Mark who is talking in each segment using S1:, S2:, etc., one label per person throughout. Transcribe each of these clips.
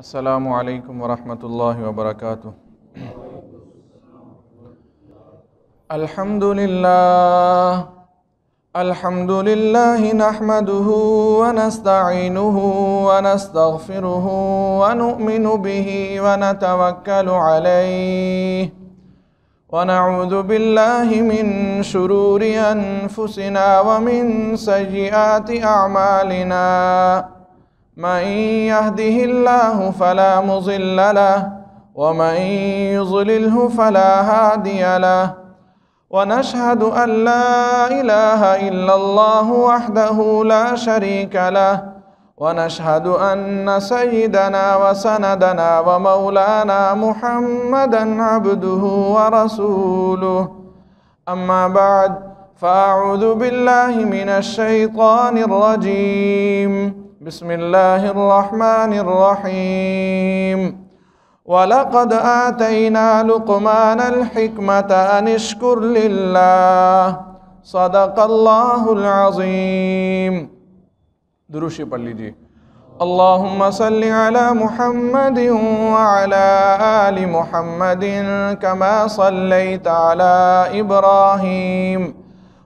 S1: السلام عليكم ورحمة الله وبركاته الحمد لله الحمد لله نحمده ونستعينه ونستغفره ونؤمن به ونتوكل عليه ونعوذ بالله من شرور أنفسنا ومن سيئات أعمالنا من يهده الله فلا مضل له ومن يضلله فلا هادي له ونشهد ان لا اله الا الله وحده لا شريك له ونشهد ان سيدنا وسندنا ومولانا محمدا عبده ورسوله اما بعد فاعوذ بالله من الشيطان الرجيم بسم الله الرحمن الرحيم ولقد آتينا لقمان الحكمة أن اشكر لله صدق الله العظيم دروشي پڑھ لیجیے اللهم صل على محمد وعلى آل محمد كما صليت على إبراهيم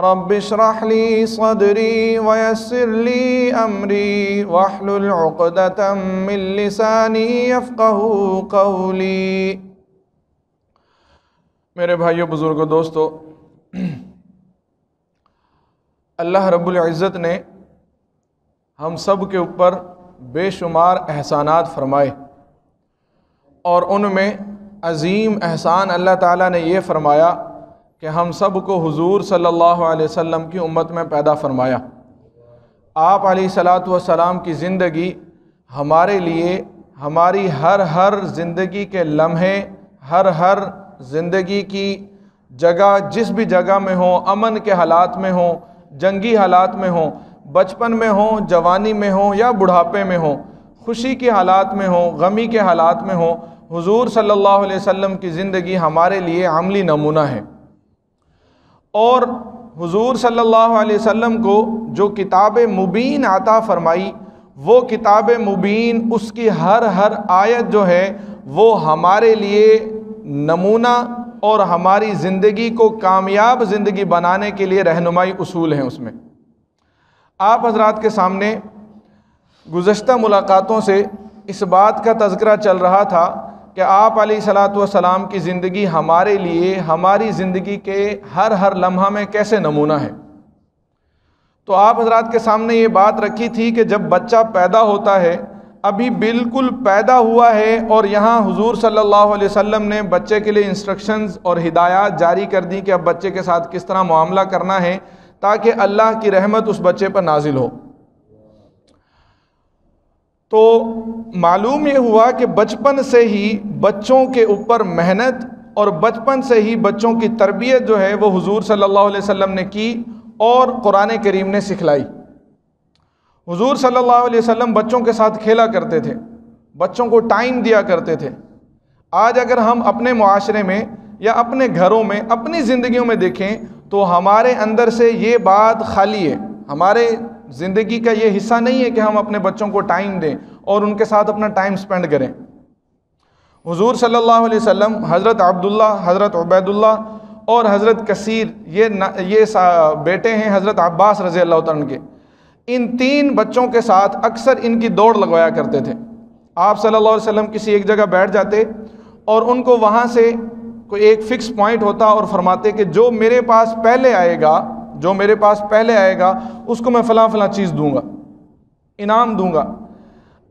S1: رب اشرح لي صدري ويسر لي أمري واحلل عقدة من لساني يفقه قولي मेरे भाइयों बुज़ुर्गों दोस्तों अल्लाह रब्बुल इज़्ज़त ने हम सब के ऊपर बेशुमार एहसानात फ़रमाए और उनमें अज़ीम एहसान अल्लाह ताला ने ये फ़रमाया कि हम सब को हुजूर सल्लल्लाहु अलैहि वसल्लम की उम्मत में पैदा फरमाया आप सलात की ज़िंदगी हमारे लिए हमारी हर हर ज़िंदगी के लम्हे हर हर ज़िंदगी की जगह जिस भी जगह में हो अमन के हालात में हो जंगी हालात में हो बचपन में हो जवानी में हो या बुढ़ापे में हो खुशी के हालात में हो गमी के हालात में हो हुजूर सल्लल्लाहु अलैहि वसल्लम की ज़िंदगी हमारे लिए अमली नमूना है और हुजूर सल्लल्लाहु अलैहि वसल्लम को जो किताब मुबीन आता फरमाई वो किताब मुबीन उसकी हर हर आयत जो है वो हमारे लिए नमूना और हमारी ज़िंदगी को कामयाब ज़िंदगी बनाने के लिए रहनुमाई उसूल हैं उसमें आप हजरात के सामने गुज्त मुलाकातों से इस बात का तस्करा चल रहा था कि आप सलाम की ज़िंदगी हमारे लिए हमारी ज़िंदगी के हर हर लम्हा में कैसे नमूना है तो आप हजरात के सामने ये बात रखी थी कि जब बच्चा पैदा होता है अभी बिल्कुल पैदा हुआ है और यहाँ हुजूर सल्लल्लाहु अलैहि वसल्लम ने बच्चे के लिए इंस्ट्रक्शंस और हिदायत जारी कर दी कि अब बच्चे के साथ किस तरह मामला करना है ताकि अल्लाह की रहमत उस बच्चे पर नाजिल हो तो मालूम ये हुआ कि बचपन से ही बच्चों के ऊपर मेहनत और बचपन से ही बच्चों की तरबियत जो है वो हुजूर सल्लल्लाहु अलैहि वसल्लम ने की और कुरान करीम ने सिखलाई हुजूर सल्लल्लाहु अलैहि वसल्लम बच्चों के साथ खेला करते थे बच्चों को टाइम दिया करते थे आज अगर हम अपने माशरे में या अपने घरों में अपनी ज़िंदगियों में देखें तो हमारे अंदर से ये बात खाली है हमारे ज़िंदगी का ये हिस्सा नहीं है कि हम अपने बच्चों को टाइम दें और उनके साथ अपना टाइम स्पेंड करें हुजूर सल्लल्लाहु अलैहि वसल्लम हज़रत अब्दुल्ला हज़रत उबैदुल्ला और हज़रत कसीर ये न, ये बेटे हैं हज़रत अब्बास रज़ी अल्लाह तन के इन तीन बच्चों के साथ अक्सर इनकी दौड़ लगवाया करते थे आप सल्लल्लाहु अलैहि वसल्लम किसी एक जगह बैठ जाते और उनको वहाँ से कोई एक फ़िक्स पॉइंट होता और फरमाते कि जो मेरे पास पहले आएगा जो मेरे पास पहले आएगा उसको मैं फ़लाँ फ़लाँ चीज़ दूंगा इनाम दूंगा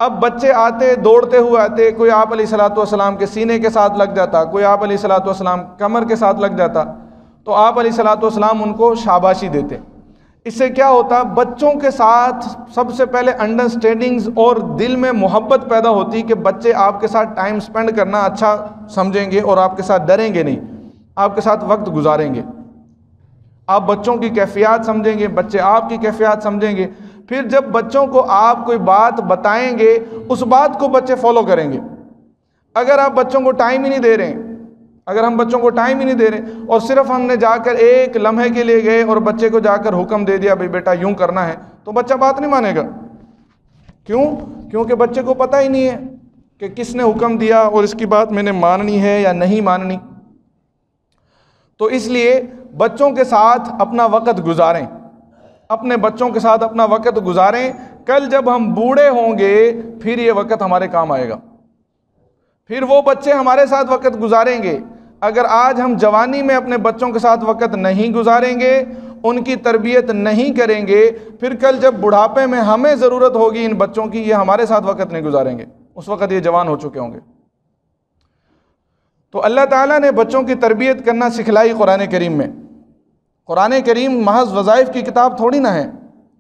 S1: अब बच्चे आते दौड़ते हुए आते कोई आप अली सलाम के सीने के साथ लग जाता कोई आप अली सलाम कमर के साथ लग जाता तो आप अली सलाम उनको शाबाशी देते इससे क्या होता बच्चों के साथ सबसे पहले अंडरस्टैंडिंग्स और दिल में मोहब्बत पैदा होती कि बच्चे आपके साथ टाइम स्पेंड करना अच्छा समझेंगे और आपके साथ डरेंगे नहीं आपके साथ वक्त गुजारेंगे आप बच्चों की कैफियत समझेंगे बच्चे आपकी कैफियत समझेंगे फिर जब बच्चों को आप कोई बात बताएंगे उस बात को बच्चे फॉलो करेंगे अगर आप बच्चों को टाइम ही नहीं दे रहे हैं अगर हम बच्चों को टाइम ही नहीं दे रहे और सिर्फ हमने जाकर एक लम्हे के लिए गए और बच्चे को जाकर हुक्म दे दिया भाई बेटा यूं करना है तो बच्चा बात नहीं मानेगा क्यों क्योंकि बच्चे को पता ही नहीं है कि किसने हुक्म दिया और इसकी बात मैंने माननी है या नहीं माननी तो इसलिए बच्चों के साथ अपना वक़्त गुजारें अपने बच्चों के साथ अपना वक़्त गुजारें कल जब हम बूढ़े होंगे फिर ये वक़्त हमारे काम आएगा फिर वो बच्चे हमारे साथ वक़्त गुजारेंगे अगर आज हम जवानी में अपने बच्चों के साथ वक़्त नहीं गुजारेंगे उनकी तरबियत नहीं करेंगे फिर कल जब बुढ़ापे में हमें ज़रूरत होगी इन बच्चों की ये हमारे साथ वक़्त नहीं गुजारेंगे उस वक़्त ये जवान हो चुके होंगे तो अल्लाह ताला ने बच्चों की तरबियत करना सिखलाई कुरान करीम में कुरान करीम महज वज़ाइफ की किताब थोड़ी ना है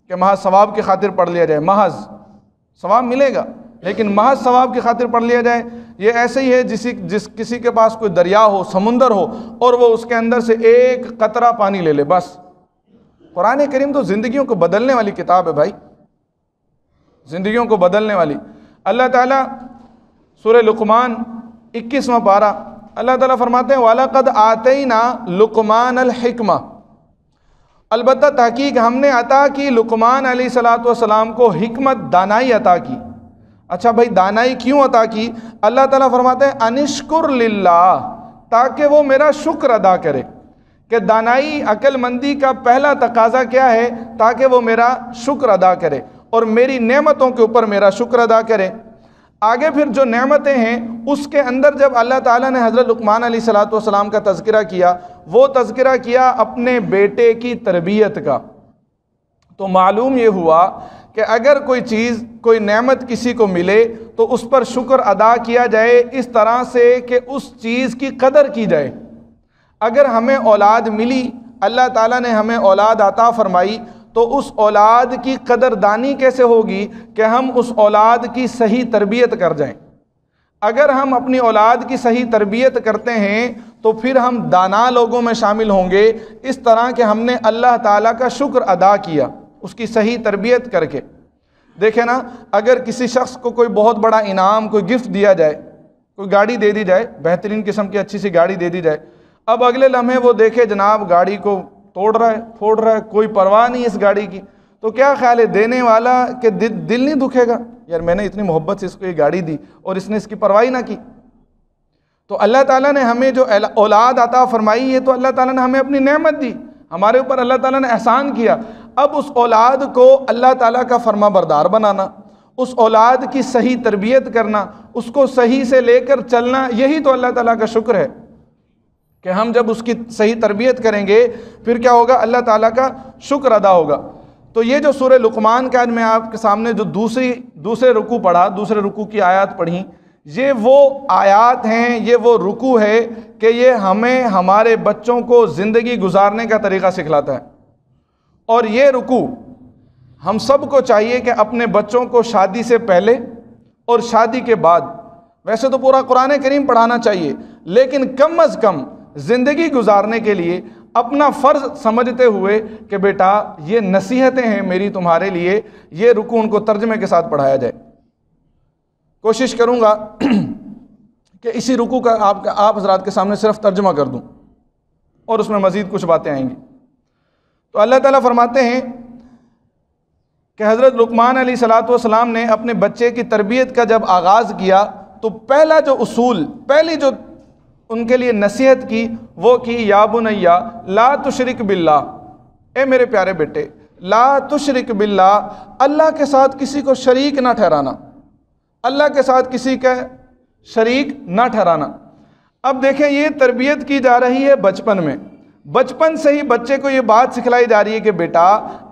S1: कि महज सवाब की खातिर पढ़ लिया जाए महज सवाब मिलेगा लेकिन महज सवाब की खातिर पढ़ लिया जाए ये ऐसे ही है जिस जिस किसी के पास कोई दरिया हो समुंदर हो और वो उसके अंदर से एक कतरा पानी ले ले बस कुरान करीम तो ज़िंदगियों को बदलने वाली किताब है भाई ज़िंदगियों को बदलने वाली अल्लाह ताला सूर्य लुकमान इक्कीसवां पारा अल्लाह ताला फरमाते हैं कद आते ही ना लुकमान अलहिकमा अलबत् तहकीक हमने अता की लुकमान सलाम को हमत दानाई अता की अच्छा भाई दानाई क्यों अता की अल्लाह ताला फरमाते हैं अनिश्कुर लिल्ला ताकि वो मेरा शुक्र अदा करे कि दानाई अकलमंदी का पहला तकाजा क्या है ताकि वो मेरा शुक्र अदा करे और मेरी नेमतों के ऊपर मेरा शुक्र अदा करे आगे फिर जो नेमतें हैं उसके अंदर जब अल्लाह ताला ने हज़रत लुकमान सलाम का तस्करा किया वो तस्करा किया अपने बेटे की तरबियत का तो मालूम ये हुआ कि अगर कोई चीज़ कोई नेमत किसी को मिले तो उस पर शुक्र अदा किया जाए इस तरह से कि उस चीज़ की कदर की जाए अगर हमें औलाद मिली अल्लाह ताला ने हमें औलाद अता फरमाई तो उस औलाद की कदरदानी कैसे होगी कि हम उस औलाद की सही तरबियत कर जाएं अगर हम अपनी औलाद की सही तरबियत करते हैं तो फिर हम दाना लोगों में शामिल होंगे इस तरह के हमने अल्लाह ताला का शुक्र अदा किया उसकी सही तरबियत करके देखें ना अगर किसी शख्स को कोई बहुत बड़ा इनाम कोई गिफ्ट दिया जाए कोई गाड़ी दे दी जाए बेहतरीन किस्म की अच्छी सी गाड़ी दे दी जाए अब अगले लम्हे वो देखे जनाब गाड़ी को तोड़ रहा है फोड़ रहा है कोई परवाह नहीं इस गाड़ी की तो क्या ख्याल है देने वाला के दि, दिल नहीं दुखेगा यार मैंने इतनी मोहब्बत से इसको ये गाड़ी दी और इसने इसकी परवाही ना की तो अल्लाह ताला ने हमें जो औलाद आता फरमाई है तो अल्लाह ताला ने हमें अपनी नेमत दी हमारे ऊपर अल्लाह ताला ने एहसान किया अब उस औलाद को अल्लाह ताला का फरमा बरदार बनाना उस औलाद की सही तरबियत करना उसको सही से लेकर चलना यही तो अल्लाह ताला का शुक्र है कि हम जब उसकी सही तरबियत करेंगे फिर क्या होगा अल्लाह ताला का शुक्र अदा होगा तो ये जो सूर्य लुकमान का मैं आपके सामने जो दूसरी दूसरे रुकू पढ़ा दूसरे रुकू की आयत पढ़ी ये वो आयात हैं ये वो रुकू है कि ये हमें हमारे बच्चों को ज़िंदगी गुजारने का तरीका सिखलाता है और ये रुकू हम सबको चाहिए कि अपने बच्चों को शादी से पहले और शादी के बाद वैसे तो पूरा कुरान करीम पढ़ाना चाहिए लेकिन कम अज़ कम ज़िंदगी गुजारने के लिए अपना फ़र्ज समझते हुए कि बेटा ये नसीहतें हैं मेरी तुम्हारे लिए ये रुकू उनको तर्जमे के साथ पढ़ाया जाए कोशिश करूँगा कि इसी रुकू का आप आप हजरात के सामने सिर्फ तर्जमा कर दूँ और उसमें मज़ीद कुछ बातें आएंगी तो अल्लाह ताला फरमाते हैं कि हज़रत लुकमान अली सलाम ने अपने बच्चे की तरबियत का जब आगाज़ किया तो पहला जो उसूल पहली जो उनके लिए नसीहत की वो की या बुनैया ला तुशरिक बिल्ला ए मेरे प्यारे बेटे ला तुशरिक बिल्ला अल्लाह के साथ किसी को शरीक ना ठहराना अल्लाह के साथ किसी का शरीक ना ठहराना अब देखें ये तरबियत की जा रही है बचपन में बचपन से ही बच्चे को ये बात सिखलाई जा रही है कि बेटा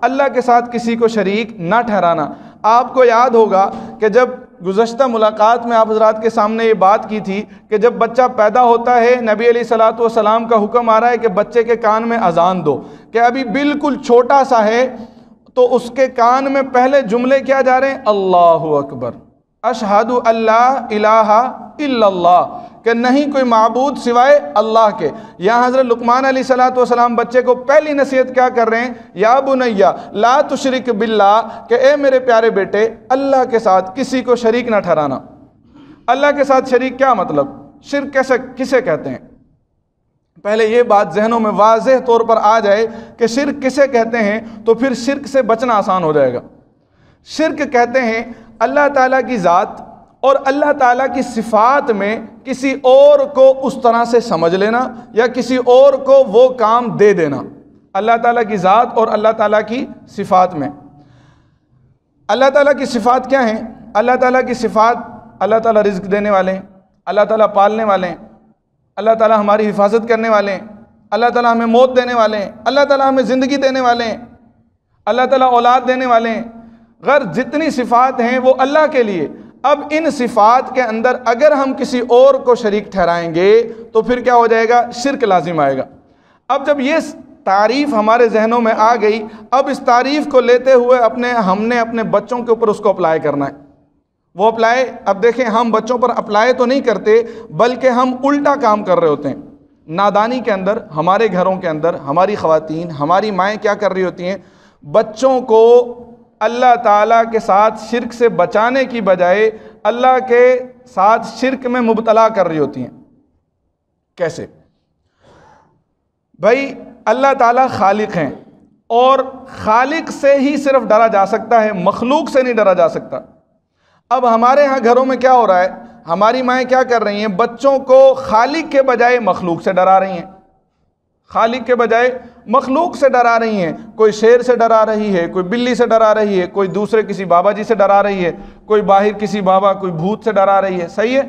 S1: अल्लाह के साथ किसी को शरीक ना ठहराना आपको याद होगा कि जब गुज्त मुलाकात में आप हजरात के सामने ये बात की थी कि जब बच्चा पैदा होता है नबी सलात सलाम का हुक्म आ रहा है कि बच्चे के कान में अजान दो कि अभी बिल्कुल छोटा सा है तो उसके कान में पहले जुमले क्या जा रहे हैं अल्लाह अकबर अशहद अल्लाह इलाहा इल्लल्लाह कि नहीं कोई मबूद सिवाय अल्लाह के यहाँ हज़रत लुकमान अली सलाम बच्चे को पहली नसीहत क्या कर रहे हैं या बुनैया ला तुशरिक बिल्ला के ए मेरे प्यारे बेटे अल्लाह के साथ किसी को शरीक ना ठहराना अल्लाह के साथ शरीक क्या मतलब शिर कैसे किसे कहते हैं पहले ये बात जहनों में वाज तौर पर आ जाए कि शिर किसे कहते हैं तो फिर शिरक से बचना आसान हो जाएगा शिरक कहते हैं अल्लाह ताला की ज़ात और अल्लाह ताला की सिफ़ात में किसी और को उस तरह से समझ लेना या किसी और को वो काम दे देना अल्लाह ताला की ज़ात और अल्लाह ताला की सिफ़ात में अल्लाह ताला की सिफ़ात क्या हैं अल्लाह ताला की सिफ़ात अल्लाह ताला रिज्क देने वाले हैं अल्लाह ताला पालने वाले हैं अल्लाह ताला हमारी हिफाजत करने वाले हैं अल्लाह ताला हमें मौत देने वाले हैं अल्लाह ताला हमें ज़िंदगी देने वाले हैं अल्लाह ताला औलाद देने वाले हैं गर जितनी सिफ़ात हैं वो अल्लाह के लिए अब इन सिफ़ात के अंदर अगर हम किसी और को शरीक ठहराएंगे तो फिर क्या हो जाएगा शिरक लाजिम आएगा अब जब ये तारीफ़ हमारे जहनों में आ गई अब इस तारीफ़ को लेते हुए अपने हमने अपने बच्चों के ऊपर उसको अप्लाई करना है वो अप्लाई अब देखें हम बच्चों पर अप्लाई तो नहीं करते बल्कि हम उल्टा काम कर रहे होते हैं नादानी के अंदर हमारे घरों के अंदर हमारी खातन हमारी माएँ क्या कर रही होती हैं बच्चों को अल्लाह ताला के साथ शिरक से बचाने की बजाय अल्लाह के साथ शिरक में मुबतला कर रही होती हैं कैसे भाई अल्लाह ताला खालिक हैं और खालिक से ही सिर्फ डरा जा सकता है मखलूक से नहीं डरा जा सकता अब हमारे यहाँ घरों में क्या हो रहा है हमारी माएँ क्या कर रही हैं बच्चों को खालिक के बजाय मखलूक से डरा रही हैं खालिक के बजाय मखलूक से डरा रही हैं कोई शेर से डरा रही है कोई बिल्ली से डरा रही है कोई दूसरे किसी बाबा जी से डरा रही है कोई बाहर किसी बाबा कोई भूत से डरा रही है सही है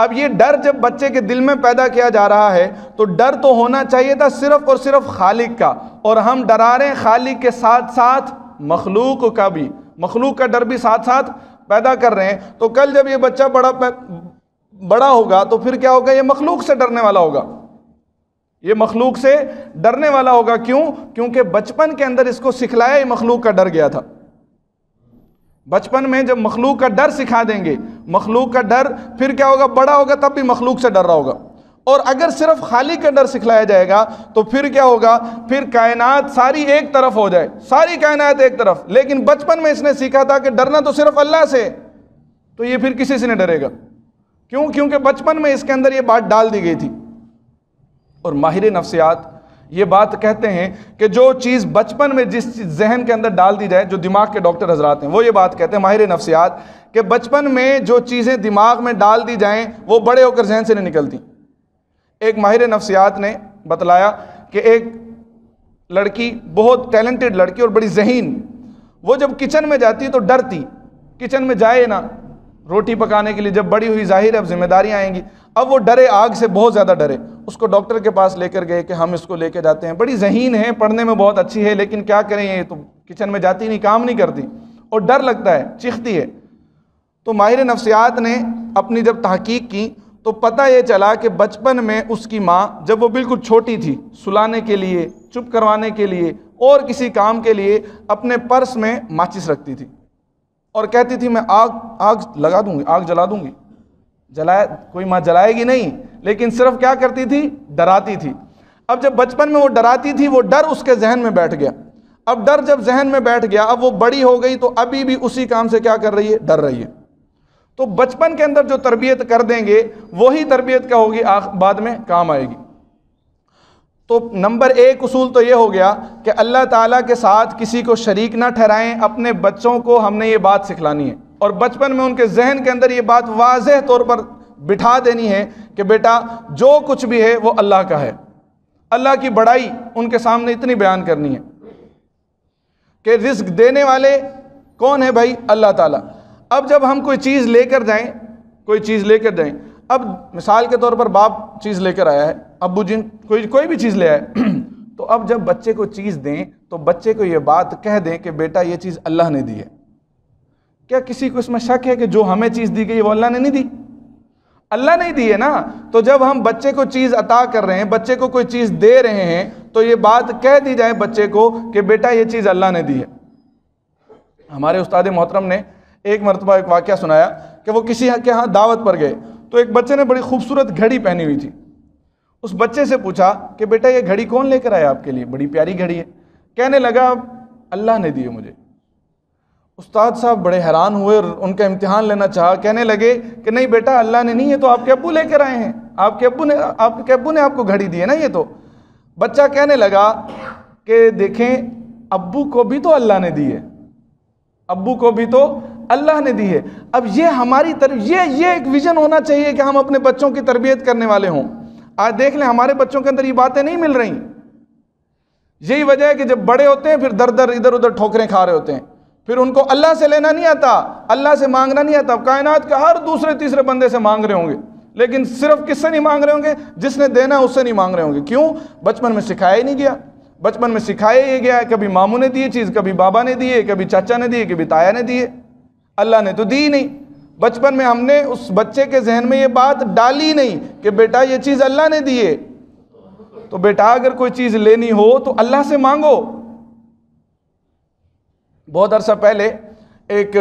S1: अब ये डर जब बच्चे के दिल में पैदा किया जा रहा है तो डर तो होना चाहिए था सिर्फ और सिर्फ खालिक का और हम डरा रहे हैं खालिक के साथ साथ मखलूक का भी मखलूक का डर भी साथ साथ पैदा कर रहे हैं तो कल जब ये बच्चा बड़ा बड़ा होगा तो फिर क्या होगा ये मखलूक से डरने वाला होगा ये मखलूक से डरने वाला होगा क्यों क्योंकि बचपन के अंदर इसको सिखलाया मखलूक का डर गया था बचपन में जब मखलूक का डर सिखा देंगे मखलूक का डर फिर क्या होगा बड़ा होगा तब भी मखलूक से डर रहा होगा और अगर सिर्फ खाली का डर सिखलाया जाएगा तो फिर क्या होगा फिर कायनात सारी एक तरफ हो जाए सारी कायनात एक तरफ लेकिन बचपन में इसने सीखा था कि डरना तो सिर्फ अल्लाह से तो ये फिर किसी से नहीं डरेगा क्यों क्योंकि बचपन में इसके अंदर ये बात डाल दी गई थी और माहिर नफसियात ये बात कहते हैं कि जो चीज़ बचपन में जिस जहन के अंदर डाल दी जाए जो दिमाग के डॉक्टर हजरात हैं वो ये बात कहते हैं माहिर नफसियात कि बचपन में जो चीज़ें दिमाग में डाल दी जाएँ वो बड़े होकर जहन से नहीं निकलती एक माहिर नफसियात ने बतलाया कि एक लड़की बहुत टैलेंटेड लड़की और बड़ी जहन वो जब किचन में जाती तो डरती किचन में जाए ना रोटी पकाने के लिए जब बड़ी हुई जाहिर है अब जिम्मेदारियाँ आएंगी अब वो डरे आग से बहुत ज़्यादा डरे उसको डॉक्टर के पास लेकर गए कि हम इसको लेके जाते हैं बड़ी जहीन है पढ़ने में बहुत अच्छी है लेकिन क्या करें ये तो किचन में जाती नहीं काम नहीं करती और डर लगता है चिखती है तो माहिर नफ्सियात ने अपनी जब तहकीक की तो पता ये चला कि बचपन में उसकी माँ जब वो बिल्कुल छोटी थी सुलाने के लिए चुप करवाने के लिए और किसी काम के लिए अपने पर्स में माचिस रखती थी और कहती थी मैं आग आग लगा दूंगी आग जला दूंगी जलाया कोई माँ जलाएगी नहीं लेकिन सिर्फ क्या करती थी डराती थी अब जब बचपन में वो डराती थी वो डर उसके जहन में बैठ गया अब डर जब जहन में बैठ गया अब वो बड़ी हो गई तो अभी भी उसी काम से क्या कर रही है डर रही है तो बचपन के अंदर जो तरबियत कर देंगे वही तरबियत क्या होगी बाद में काम आएगी तो नंबर एक उसूल तो ये हो गया कि अल्लाह ताला के साथ किसी को शरीक ना ठहराएं अपने बच्चों को हमने ये बात सिखलानी है और बचपन में उनके जहन के अंदर ये बात वाज तौर पर बिठा देनी है कि बेटा जो कुछ भी है वो अल्लाह का है अल्लाह की बड़ाई उनके सामने इतनी बयान करनी है कि रिस्क देने वाले कौन है भाई अल्लाह ताला अब जब हम कोई चीज़ लेकर जाएं कोई चीज़ लेकर जाएं अब मिसाल के तौर पर बाप चीज़ लेकर आया है अबू जी कोई कोई भी चीज़ ले आए तो अब जब बच्चे को चीज़ दें तो बच्चे को ये बात कह दें कि बेटा ये चीज़ अल्लाह ने दी है क्या किसी को इसमें शक है कि जो हमें चीज़ दी गई वो अल्लाह ने नहीं दी अल्लाह ने दी है ना तो जब हम बच्चे को चीज़ अता कर रहे हैं बच्चे को कोई चीज़ दे रहे हैं तो ये बात कह दी जाए बच्चे को कि बेटा ये चीज़ अल्लाह ने दी है हमारे उस्ताद मोहतरम ने एक मरतबा एक वाक़ सुनाया कि वो किसी के यहाँ दावत पर गए तो एक बच्चे ने बड़ी खूबसूरत घड़ी पहनी हुई थी उस बच्चे से पूछा कि बेटा ये घड़ी कौन लेकर आया आपके लिए बड़ी प्यारी घड़ी है कहने लगा अल्लाह ने दी है मुझे उस्ताद साहब बड़े हैरान हुए और उनका इम्तिहान लेना चाहा कहने लगे कि नहीं बेटा अल्लाह ने नहीं है तो आपके अबू लेकर आए हैं आपके अबू ने आपके अबू ने आपको घड़ी दी है ना ये तो बच्चा कहने लगा कि देखें अबू को भी तो अल्लाह ने दी है अबू को भी तो अल्लाह ने दी है अब ये हमारी तरफ ये ये एक विज़न होना चाहिए कि हम अपने बच्चों की तरबियत करने वाले हों आज देख लें हमारे बच्चों के अंदर ये बातें नहीं मिल रही यही वजह है कि जब बड़े होते हैं फिर दर दर इधर उधर ठोकरें खा रहे होते हैं फिर उनको अल्लाह से लेना नहीं आता अल्लाह से मांगना नहीं आता कायनात के हर दूसरे तीसरे बंदे से मांग रहे होंगे लेकिन सिर्फ किससे नहीं मांग रहे होंगे जिसने देना उससे नहीं मांग रहे होंगे क्यों बचपन में सिखाया ही नहीं गया बचपन में सिखाया ही गया कभी मामू ने दिए चीज़ कभी बाबा ने दिए कभी चाचा ने दिए कभी ताया ने दिए अल्लाह ने तो दी ही नहीं बचपन में हमने उस बच्चे के जहन में ये बात डाली नहीं कि बेटा ये चीज़ अल्लाह ने दी है तो बेटा अगर कोई चीज़ लेनी हो तो अल्लाह से मांगो बहुत अरसा पहले एक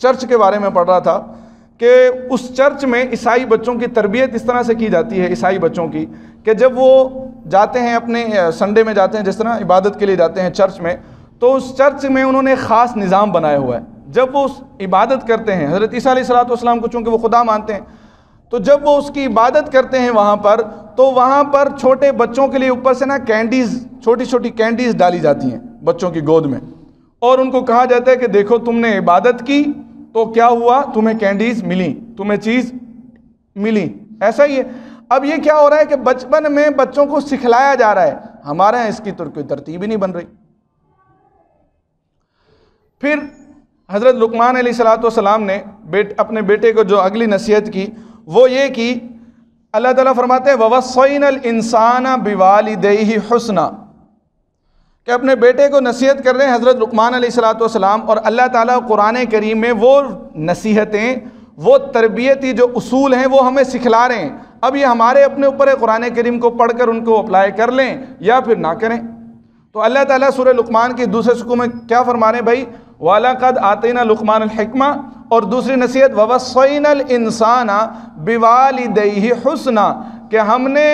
S1: चर्च के बारे में पढ़ रहा था कि उस चर्च में ईसाई बच्चों की तरबियत इस तरह से की जाती है ईसाई बच्चों की कि जब वो जाते हैं अपने संडे में जाते हैं जिस तरह इबादत के लिए जाते हैं चर्च में तो उस चर्च में उन्होंने ख़ास निज़ाम बनाया हुआ है जब वो उस इबादत करते हैं हज़रत ईसा सलाम को चूँकि वो खुदा मानते हैं तो जब वो उसकी इबादत करते हैं वहाँ पर तो वहाँ पर छोटे बच्चों के लिए ऊपर से ना कैंडीज़ छोटी छोटी कैंडीज़ डाली जाती हैं बच्चों की गोद में और उनको कहा जाता है कि देखो तुमने इबादत की तो क्या हुआ तुम्हें कैंडीज मिली तुम्हें चीज़ मिली ऐसा ही है अब ये क्या हो रहा है कि बचपन में बच्चों को सिखलाया जा रहा है हमारे यहाँ इसकी तो कोई तरतीब ही नहीं बन रही फिर हज़रत लुकमान सलाम ने बेट अपने बेटे को जो अगली नसीहत की वो ये कि अल्लाह ताला फरमाते इंसान इंसाना बिवालद हसना कि अपने बेटे को नसीहत कर रहे हैं हज़रत रुकमान सलाम और अल्लाह ताला कुरान करीम में वो नसीहतें वो तरबियती जो असूल हैं वो हमें सिखला रहे हैं अब ये हमारे अपने ऊपर कुरान करीम को पढ़ कर उनको अप्लाई कर लें या फिर ना करें तो अल्लाह ताला सूर्य लुकमान की दूसरे सुकू में क्या फरमा रहे भाई वाला कद आतना लुकमान हकमा और दूसरी नसीहत वसैन इंसाना बिवालदही हसना कि हमने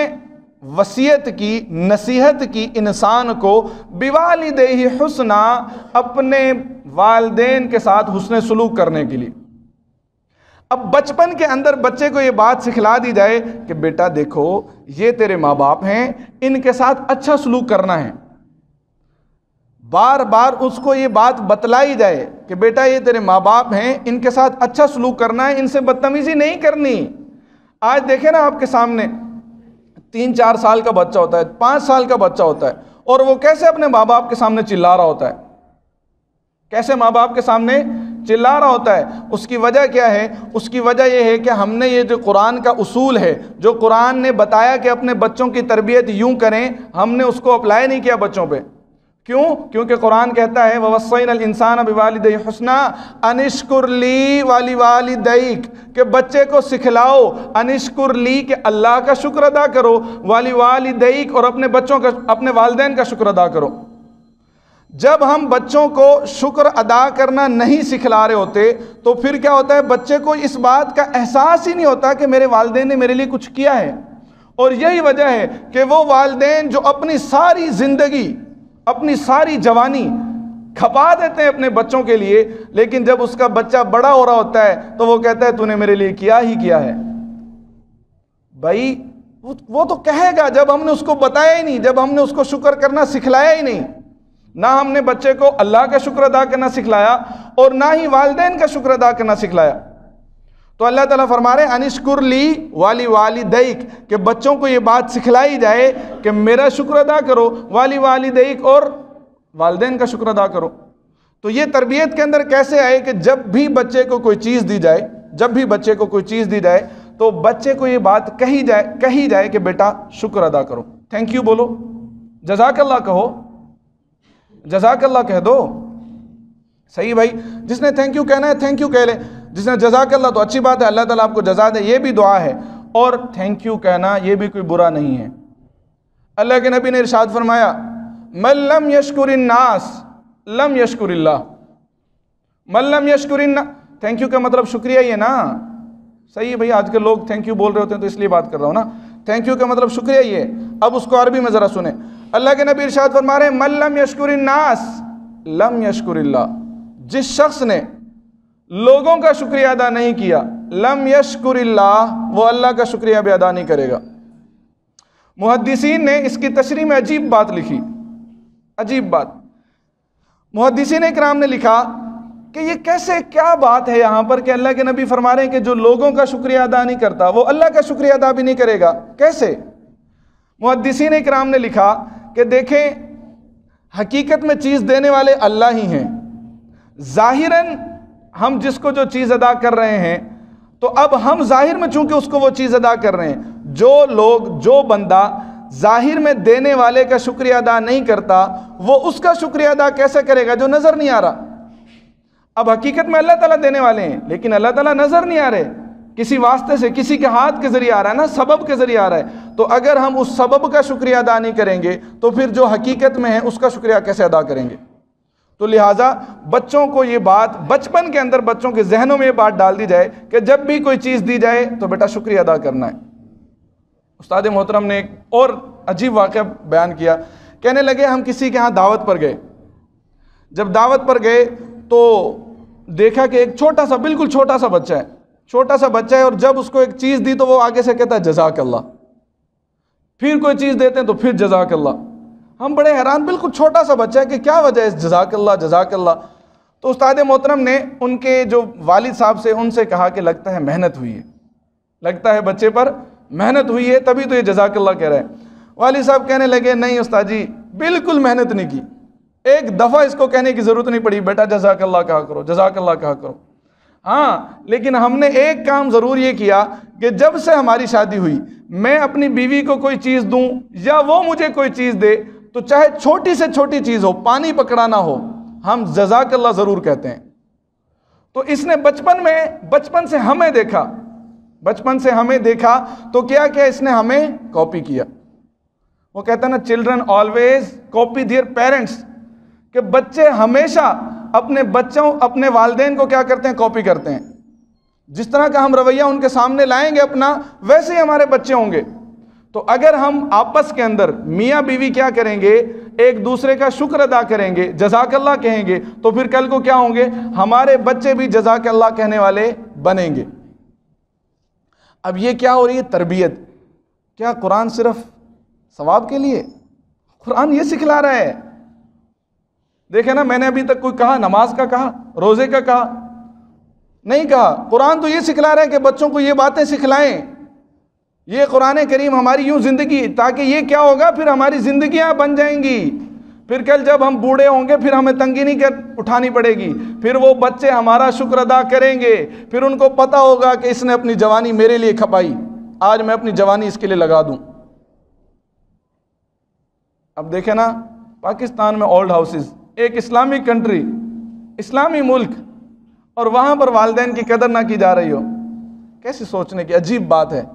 S1: वसीयत की नसीहत की इंसान को बिवालिदे ही अपने वालदेन के साथ हुसन सलूक करने के लिए अब बचपन के अंदर बच्चे को ये बात सिखला दी जाए कि बेटा देखो ये तेरे माँ बाप हैं इनके साथ अच्छा सलूक करना है बार बार उसको ये बात बतलाई जाए कि बेटा ये तेरे माँ बाप हैं इनके साथ अच्छा सलूक करना है इनसे बदतमीज़ी नहीं करनी आज देखे ना आपके सामने तीन चार साल का बच्चा होता है पाँच साल का बच्चा होता है और वो कैसे अपने माँ बाप के सामने चिल्ला रहा होता है कैसे माँ बाप के सामने चिल्ला रहा होता है उसकी वजह क्या है उसकी वजह यह है कि हमने ये जो कुरान का उसूल है जो कुरान ने बताया कि अपने बच्चों की तरबियत यूं करें हमने उसको अप्लाई नहीं किया बच्चों पर क्यों क्योंकि कुरान कहता है ववसैन इंसान वालद हसना अनिशकुरली वाली वालदैक के बच्चे को सिखलाओ अनिशकुरली के अल्लाह का शुक्र अदा करो वाली वालदैक और अपने बच्चों का अपने वालदेन का शुक्र अदा करो जब हम बच्चों को शुक्र अदा करना नहीं सिखला रहे होते तो फिर क्या होता है बच्चे को इस बात का एहसास ही नहीं होता कि मेरे वालदे ने मेरे लिए कुछ किया है और यही वजह है कि वो वालदेन जो अपनी सारी ज़िंदगी अपनी सारी जवानी खपा देते हैं अपने बच्चों के लिए लेकिन जब उसका बच्चा बड़ा हो रहा होता है तो वो कहता है तूने मेरे लिए किया ही किया है भाई वो तो कहेगा जब हमने उसको बताया ही नहीं जब हमने उसको शुक्र करना सिखलाया ही नहीं ना हमने बच्चे को अल्लाह का शुक्र अदा करना सिखलाया और ना ही वालदेन का शुक्र अदा करना सिखलाया तो अल्लाह ताला फरमा रहे अनिशकुर ली वाली वाली दईक के बच्चों को ये बात सिखलाई जाए कि मेरा शुक्र अदा करो वाली वाली दईक और वालदेन का शुक्र अदा करो तो ये तरबियत के अंदर कैसे आए कि जब भी बच्चे को कोई चीज़ दी जाए जब भी बच्चे को कोई चीज़ दी जाए तो बच्चे को ये बात कही जाए कही जाए कि बेटा शुक्र अदा करो थैंक यू बोलो जजाकल्ला कहो जजाकल्ला कह दो सही भाई जिसने थैंक यू कहना है थैंक यू कह ले जिसने जजा कर अल्लाह तो अच्छी बात है अल्लाह ताला आपको जजा दे ये भी दुआ है और थैंक यू कहना ये भी कोई बुरा नहीं है अल्लाह के नबी ने इरशाद फरमाया मल्लम यशकुर लम यशकुर मल्लम यशकुर थैंक यू का मतलब शुक्रिया ये ना सही है आज के लोग थैंक यू बोल रहे होते हैं तो इसलिए बात कर रहा हूँ ना थैंक यू का मतलब शुक्रिया ये अब उसको अरबी में ज़रा सुने अल्लाह के नबी इरशाद फरमा रहे मल्लम यशकुर लम यशकुर जिस शख्स ने लोगों का शुक्रिया अदा नहीं किया लम यशकुर वो अल्लाह का शुक्रिया भी अदा नहीं करेगा मुहदसिन ने इसकी तशरी में अजीब बात लिखी अजीब बात मुहदसिन कराम ने लिखा कि ये कैसे क्या बात है यहाँ पर कि अल्लाह के नबी फरमा रहे हैं कि जो लोगों का शुक्रिया अदा नहीं करता वो अल्लाह का शुक्रिया अदा भी नहीं करेगा कैसे मुहदसिन कराम ने लिखा कि देखें हकीकत में चीज़ देने वाले अल्लाह ही हैं ज़ाहिरन हम जिसको जो चीज़ अदा कर रहे हैं तो अब हम जाहिर में चूंकि उसको वो चीज़ अदा कर रहे हैं जो लोग जो बंदा जाहिर में देने वाले का शुक्रिया अदा नहीं करता वो उसका शुक्रिया अदा कैसे करेगा जो नज़र नहीं आ रहा अब हकीकत में अल्लाह ताला देने वाले हैं लेकिन अल्लाह ताला नज़र नहीं आ रहे किसी वास्ते से किसी के हाथ के ज़रिए आ रहा है ना सबब के ज़रिए आ रहा है तो अगर हम उस सबब का शुक्रिया अदा नहीं करेंगे तो फिर जो हकीकत में है उसका शुक्रिया कैसे अदा करेंगे तो लिहाजा बच्चों को ये बात बचपन के अंदर बच्चों के जहनों में ये बात डाल दी जाए कि जब भी कोई चीज़ दी जाए तो बेटा शुक्रिया अदा करना है उस्ताद मोहतरम ने एक और अजीब वाक़ बयान किया कहने लगे हम किसी के यहाँ दावत पर गए जब दावत पर गए तो देखा कि एक छोटा सा बिल्कुल छोटा सा बच्चा है छोटा सा बच्चा है और जब उसको एक चीज़ दी तो वो आगे से कहता है जजाक अल्लाह फिर कोई चीज़ देते हैं तो फिर जजाक अल्लाह हम बड़े हैरान बिल्कुल छोटा सा बच्चा है कि क्या वजह है इस जजाकल्ला जजाकल्ला तो उस्ताद मोहतरम ने उनके जो वालिद साहब से उनसे कहा कि लगता है मेहनत हुई है लगता है बच्चे पर मेहनत हुई है तभी तो ये जजाकल्ला कह रहे हैं वालिद साहब कहने लगे नहीं उस्ताद जी बिल्कुल मेहनत नहीं की एक दफ़ा इसको कहने की ज़रूरत नहीं पड़ी बेटा जजाकल्ला कहा करो जजाकल्ला कहा करो हाँ लेकिन हमने एक काम ज़रूर ये किया कि जब से हमारी शादी हुई मैं अपनी बीवी को कोई चीज़ दूँ या वो मुझे कोई चीज़ दे तो चाहे छोटी से छोटी चीज़ हो पानी पकड़ाना हो हम जजाकल्ला ज़रूर कहते हैं तो इसने बचपन में बचपन से हमें देखा बचपन से हमें देखा तो क्या क्या इसने हमें कॉपी किया वो कहता ना children always copy their parents कि बच्चे हमेशा अपने बच्चों अपने वालदेन को क्या करते हैं कॉपी करते हैं जिस तरह का हम रवैया उनके सामने लाएंगे अपना वैसे ही हमारे बच्चे होंगे तो अगर हम आपस के अंदर मियाँ बीवी क्या करेंगे एक दूसरे का शुक्र अदा करेंगे जजाकल्ला कहेंगे तो फिर कल को क्या होंगे हमारे बच्चे भी जजाकल्ला कहने वाले बनेंगे अब ये क्या हो रही है तरबियत क्या कुरान सिर्फ सवाब के लिए कुरान ये सिखला रहा है देखे ना मैंने अभी तक कोई कहा नमाज का कहा रोज़े का कहा नहीं कहा कुरान तो ये सिखला रहा है कि बच्चों को ये बातें सिखलाएं ये कुरान करीम हमारी यूँ ज़िंदगी ताकि ये क्या होगा फिर हमारी ज़िंदगियाँ बन जाएंगी फिर कल जब हम बूढ़े होंगे फिर हमें तंगी नहीं कर उठानी पड़ेगी फिर वो बच्चे हमारा शुक्र अदा करेंगे फिर उनको पता होगा कि इसने अपनी जवानी मेरे लिए खपाई आज मैं अपनी जवानी इसके लिए लगा दूं अब देखे ना पाकिस्तान में ओल्ड हाउसेस एक इस्लामी कंट्री इस्लामी मुल्क और वहां पर वालदेन की कदर ना की जा रही हो कैसे सोचने की अजीब बात है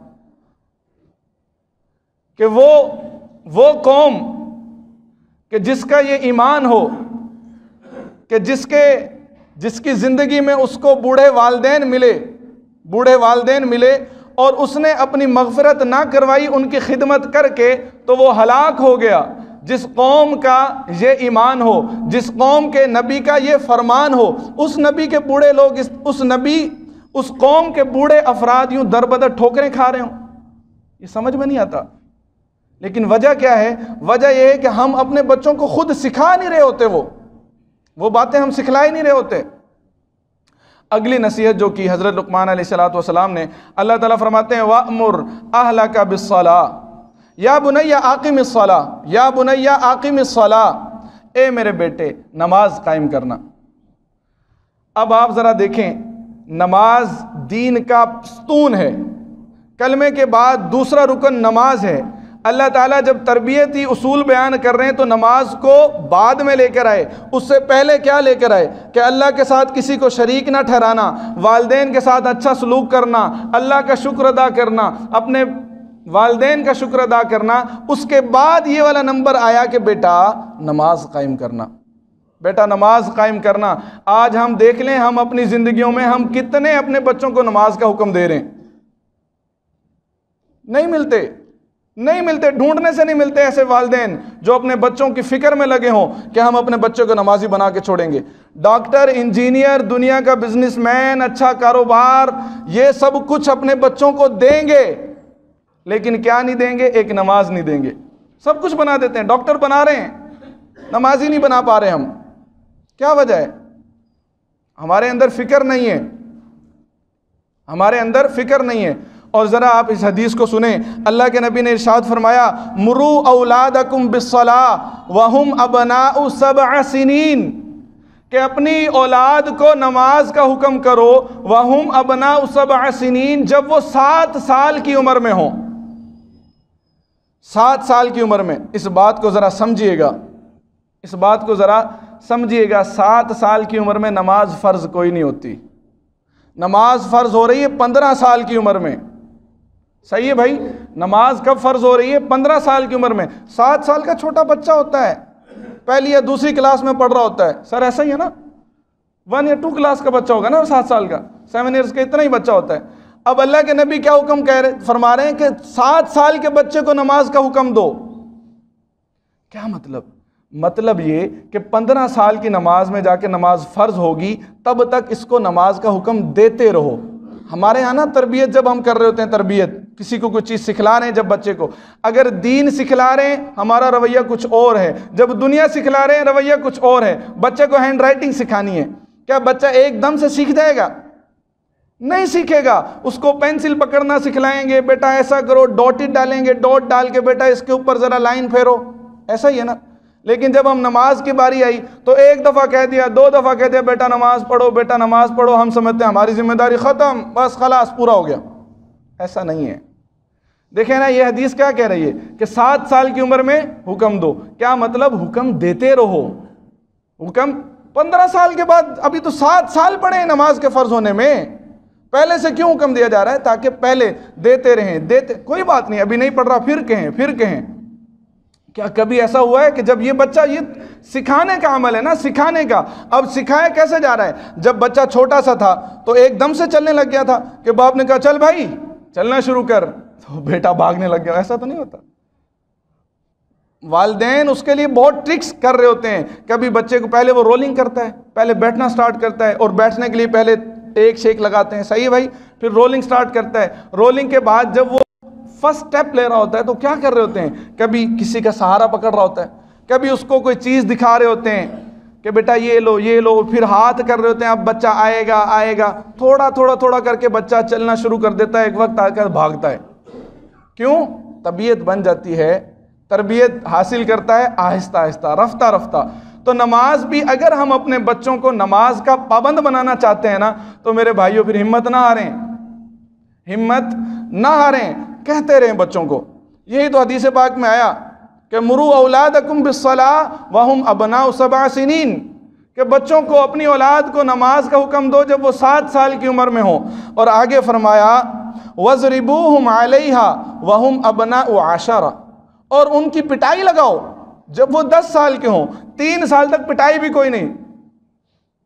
S1: कि वो वो कौम कि जिसका ये ईमान हो कि जिसके जिसकी ज़िंदगी में उसको बूढ़े वालदेन मिले बूढ़े वालदेन मिले और उसने अपनी मगफरत ना करवाई उनकी खिदमत करके तो वो हलाक हो गया जिस कौम का ये ईमान हो जिस कौम के नबी का ये फरमान हो उस नबी के बूढ़े लोग इस उस नबी उस कौम के बूढ़े अफराद यूँ दर बदर ठोकरें खा रहे हों ये समझ में नहीं आता लेकिन वजह क्या है वजह यह है कि हम अपने बच्चों को खुद सिखा नहीं रहे होते वो वो बातें हम सिखला ही नहीं रहे होते अगली नसीहत जो कि हज़रत लुकमान सलाम ने अल्लाह ताला फरमाते हैं वामुर आहला का बिसला या बुनैया आकिम सला या बुनैया आकिम सला ए मेरे बेटे नमाज कायम करना अब आप ज़रा देखें नमाज दीन का स्तून है कलमे के बाद दूसरा रुकन नमाज है अल्लाह ताला जब तरबियती उसूल बयान कर रहे हैं तो नमाज को बाद में लेकर आए उससे पहले क्या लेकर आए कि अल्लाह के साथ किसी को शरीक ना ठहराना वालदेन के साथ अच्छा सलूक करना अल्लाह का शुक्र अदा करना अपने वालदेन का शुक्र अदा करना उसके बाद ये वाला नंबर आया कि बेटा नमाज कायम करना बेटा नमाज कायम करना आज हम देख लें हम अपनी ज़िंदगियों में हम कितने अपने बच्चों को नमाज का हुक्म दे रहे हैं नहीं मिलते नहीं मिलते ढूंढने से नहीं मिलते ऐसे वालदे जो अपने बच्चों की फिक्र में लगे हों कि हम अपने बच्चों को नमाजी बना के छोड़ेंगे डॉक्टर इंजीनियर दुनिया का बिजनेसमैन अच्छा कारोबार ये सब कुछ अपने बच्चों को देंगे लेकिन क्या नहीं देंगे एक नमाज नहीं देंगे सब कुछ बना देते हैं डॉक्टर बना रहे हैं नमाजी नहीं बना पा रहे हम क्या वजह है हमारे अंदर फिक्र नहीं है हमारे अंदर फिक्र नहीं है और ज़रा आप इस हदीस को सुने अल्लाह के नबी ने इरशाद फरमाया मुरु अकुम बिसला वहम अबना सब सिनीन के अपनी औलाद को नमाज का हुक्म करो वहम अबना सब सिनीन जब वो सात साल की उम्र में हो सात साल की उम्र में इस बात को ज़रा समझिएगा इस बात को ज़रा समझिएगा सात साल की उम्र में नमाज फ़र्ज़ कोई नहीं होती नमाज फ़र्ज़ हो रही है पंद्रह साल की उम्र में सही है भाई नमाज कब फ़र्ज़ हो रही है पंद्रह साल की उम्र में सात साल का छोटा बच्चा होता है पहली या दूसरी क्लास में पढ़ रहा होता है सर ऐसा ही है ना वन या टू क्लास का बच्चा होगा ना सात साल का सेवन ईयर्स का इतना ही बच्चा होता है अब अल्लाह के नबी क्या हुक्म कह रहे फरमा रहे हैं कि सात साल के बच्चे को नमाज का हुक्म दो क्या मतलब मतलब ये कि पंद्रह साल की नमाज में जाके नमाज फ़र्ज होगी तब तक इसको नमाज का हुक्म देते रहो हमारे यहाँ ना तरबियत जब हम कर रहे होते हैं तरबियत किसी को कुछ चीज़ सिखला रहे हैं जब बच्चे को अगर दीन सिखला रहे हैं हमारा रवैया कुछ और है जब दुनिया सिखला रहे हैं रवैया कुछ और है बच्चे को हैंड राइटिंग सिखानी है क्या बच्चा एकदम से सीख जाएगा नहीं सीखेगा उसको पेंसिल पकड़ना सिखलाएंगे बेटा ऐसा करो डॉटेड डालेंगे डॉट डाल के बेटा इसके ऊपर ज़रा लाइन फेरो ऐसा ही है ना लेकिन जब हम नमाज की बारी आई तो एक दफ़ा कह दिया दो दफ़ा कह दिया बेटा नमाज पढ़ो बेटा नमाज पढ़ो हम समझते हैं हमारी जिम्मेदारी ख़त्म बस खलास पूरा हो गया ऐसा नहीं है देखे ना ये हदीस क्या कह रही है कि सात साल की उम्र में हुक्म दो क्या मतलब हुक्म देते रहो हुक्म पंद्रह साल के बाद अभी तो सात साल पड़े नमाज के फर्ज होने में पहले से क्यों हुक्म दिया जा रहा है ताकि पहले देते रहें देते कोई बात नहीं अभी नहीं पढ़ रहा फिर कहें फिर कहें क्या कभी ऐसा हुआ है कि जब ये बच्चा ये सिखाने का अमल है ना सिखाने का अब सिखाया कैसे जा रहा है जब बच्चा छोटा सा था तो एकदम से चलने लग गया था कि बाप ने कहा चल भाई चलना शुरू कर तो बेटा भागने लग गया ऐसा तो नहीं होता वालदेन उसके लिए बहुत ट्रिक्स कर रहे होते हैं कभी बच्चे को पहले वो रोलिंग करता है पहले बैठना स्टार्ट करता है और बैठने के लिए पहले टेक शेक लगाते हैं सही है भाई फिर रोलिंग स्टार्ट करता है रोलिंग के बाद जब वो फर्स्ट स्टेप ले रहा होता है तो क्या कर रहे होते हैं कभी किसी का सहारा पकड़ रहा होता है कभी उसको कोई चीज़ दिखा रहे होते हैं कि बेटा ये लो ये लो फिर हाथ कर रहे होते हैं अब बच्चा आएगा आएगा थोड़ा थोड़ा थोड़ा करके बच्चा चलना शुरू कर देता है एक वक्त आकर भागता है क्यों तबीयत बन जाती है तरबियत हासिल करता है आहिस्ता आहिस्ता रफ्ता रफ्ता तो नमाज भी अगर हम अपने बच्चों को नमाज का पाबंद बनाना चाहते हैं ना तो मेरे भाइयों फिर हिम्मत ना हारें हिम्मत ना हारें कहते रहें बच्चों को यही तो हदीस पाक में आया कि मुरु औलाद अकुम बिसला वहम अबना सबा सिन बच्चों को अपनी औलाद को नमाज का हुक्म दो जब वो सात साल की उम्र में हो और आगे फरमाया वजरिबू हम आलिहा वहम अबना आशारा और उनकी पिटाई लगाओ जब वो दस साल के हों तीन साल तक पिटाई भी कोई नहीं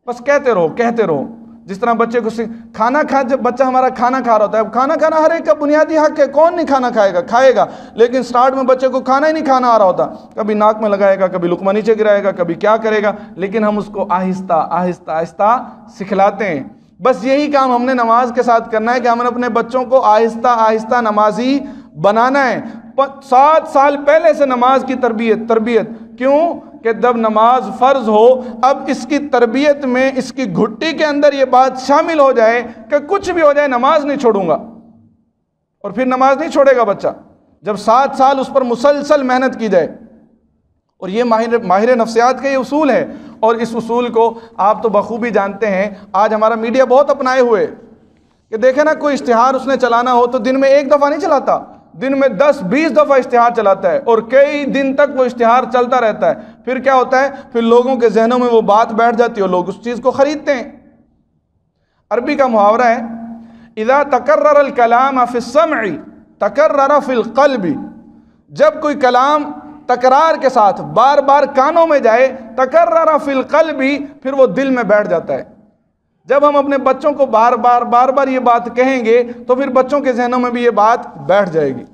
S1: बस कहते रहो कहते रहो जिस तरह बच्चे को खाना खा जब बच्चा हमारा खाना खा रहा होता है खाना खाना हर एक का बुनियादी हक है कौन नहीं खाना खाएगा खाएगा लेकिन स्टार्ट में बच्चे को खाना ही नहीं खाना आ रहा होता कभी नाक में लगाएगा कभी लुकमा नीचे गिराएगा कभी क्या करेगा लेकिन हम उसको आहिस्ता आहिस्ता आहिस्ता सिखलाते हैं बस यही काम हमने नमाज के साथ करना है कि हमने अपने बच्चों को आहिस्ता आहिस्ता नमाजी बनाना है सात साल पहले से नमाज की तरबियत तरबियत क्यों कि जब नमाज फ़र्ज हो अब इसकी तरबियत में इसकी घुट्टी के अंदर ये बात शामिल हो जाए कि कुछ भी हो जाए नमाज नहीं छोड़ूंगा और फिर नमाज नहीं छोड़ेगा बच्चा जब सात साल उस पर मुसलसल मेहनत की जाए और ये माहिर माहिर नफ्सियात का ये उसूल है और इस उसूल को आप तो बखूबी जानते हैं आज हमारा मीडिया बहुत अपनाए हुए कि देखे ना कोई इश्तहार उसने चलाना हो तो दिन में एक दफ़ा नहीं चलाता दिन में 10-20 दफ़ा इश्तहार चलाता है और कई दिन तक वो इश्तहार चलता रहता है फिर क्या होता है फिर लोगों के जहनों में वो बात बैठ जाती है और लोग उस चीज़ को ख़रीदते हैं अरबी का मुहावरा है इदा तकर्र कलाम फिसमी तकर्र फिलकलबी जब कोई कलाम तकरार के साथ बार बार कानों में जाए तकर्रा फिल कल भी फिर वो दिल में बैठ जाता है जब हम अपने बच्चों को बार बार बार बार ये बात कहेंगे तो फिर बच्चों के जहनों में भी ये बात बैठ जाएगी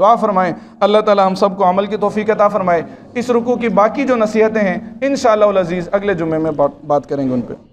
S1: दुआ फरमाएँ अल्लाह ताला हम सबको अमल की तोफ़ी फ़रमाए इस रुकू की बाकी जो नसीहतें हैं इन शजीज़ अगले जुम्मे में बात करेंगे उन पर